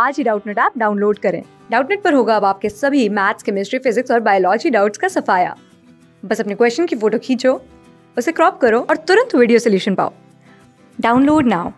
आज ही Doubtnut app download करें डाउटनेट पर होगा अब आपके सभी मैथ्स केमिस्ट्री फिजिक्स और बायोलॉजी डाउट्स का सफाया बस अपने क्वेश्चन की फोटो खींचो उसे क्रॉप करो और तुरंत वीडियो सोल्यूशन पाओ डाउनलोड नाउ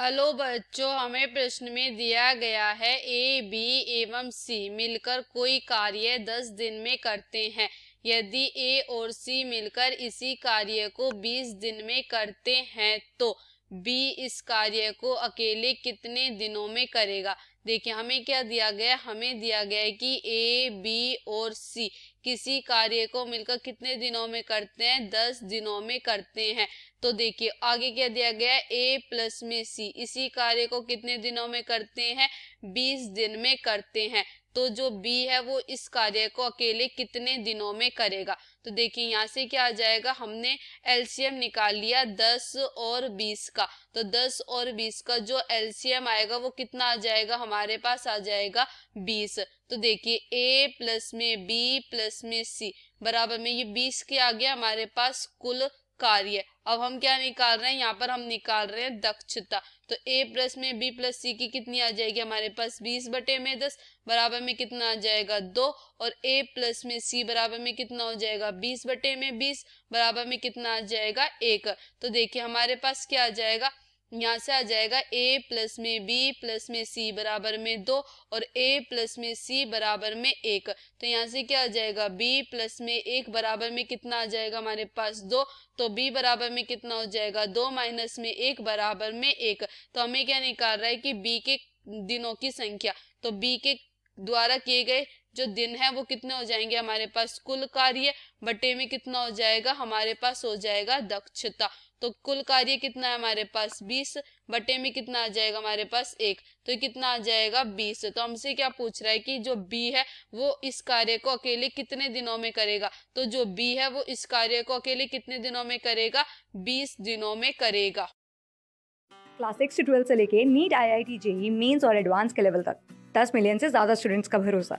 हेलो बच्चों हमें प्रश्न में दिया गया है ए बी एवं सी मिलकर कोई कार्य दस दिन में करते हैं यदि ए और सी मिलकर इसी कार्य को बीस दिन में करते हैं तो बी इस कार्य को अकेले कितने दिनों में करेगा देखिए हमें क्या दिया गया हमें दिया गया है कि ए बी और सी किसी कार्य को मिलकर कितने दिनों में करते हैं दस दिनों में करते हैं तो देखिए आगे क्या दिया गया है ए प्लस में सी इसी कार्य को कितने दिनों में करते हैं बीस दिन में करते हैं तो जो बी है वो इस कार्य को अकेले कितने दिनों में करेगा तो देखिए यहाँ से क्या आ जाएगा हमने एलसीएम निकाल लिया दस और बीस का तो दस और बीस का जो एलसीएम आएगा वो कितना आ जाएगा हमारे पास आ जाएगा बीस तो देखिए ए प्लस में बी प्लस में सी बराबर में ये बीस के आ गया हमारे पास कुल कार्य अब हम क्या निकाल रहे हैं यहाँ पर हम निकाल रहे हैं दक्षता तो ए प्लस में बी प्लस सी की कितनी आ जाएगी हमारे पास बीस बटे में दस बराबर में कितना आ जाएगा दो और ए प्लस में सी बराबर में कितना हो जाएगा बीस बटे में बीस बराबर में कितना आ जाएगा एक तो देखिए हमारे पास क्या आ जाएगा यहाँ से आ जाएगा ए प्लस में बी प्लस में सी बराबर में दो और ए प्लस में सी बराबर में एक तो यहाँ से क्या आ जाएगा बी प्लस में एक बराबर में कितना आ जाएगा हमारे पास दो तो बी बराबर में कितना हो जाएगा दो माइनस में एक बराबर में एक तो हमें क्या निकाल रहा है कि बी के दिनों की संख्या तो बी के द्वारा किए गए जो दिन है वो कितने हो जाएंगे हमारे पास कुल कार्य बटे में कितना हो जाएगा हमारे पास हो जाएगा दक्षता तो कुल कार्य कितना है हमारे पास बीस बटे में कितना आ जाएगा हमारे पास एक तो कितना आ जाएगा बीस तो हमसे क्या पूछ रहा है कि जो बी है वो इस कार्य को अकेले कितने दिनों में करेगा तो जो बी है वो इस कार्य को अकेले कितने दिनों में करेगा बीस दिनों में करेगा क्लास सिक्स से ट्वेल्थ से लेके NEET I I T JEE mains और एडवांस के लेवल तक दस मिलियन से ज्यादा स्टूडेंट्स का भरोसा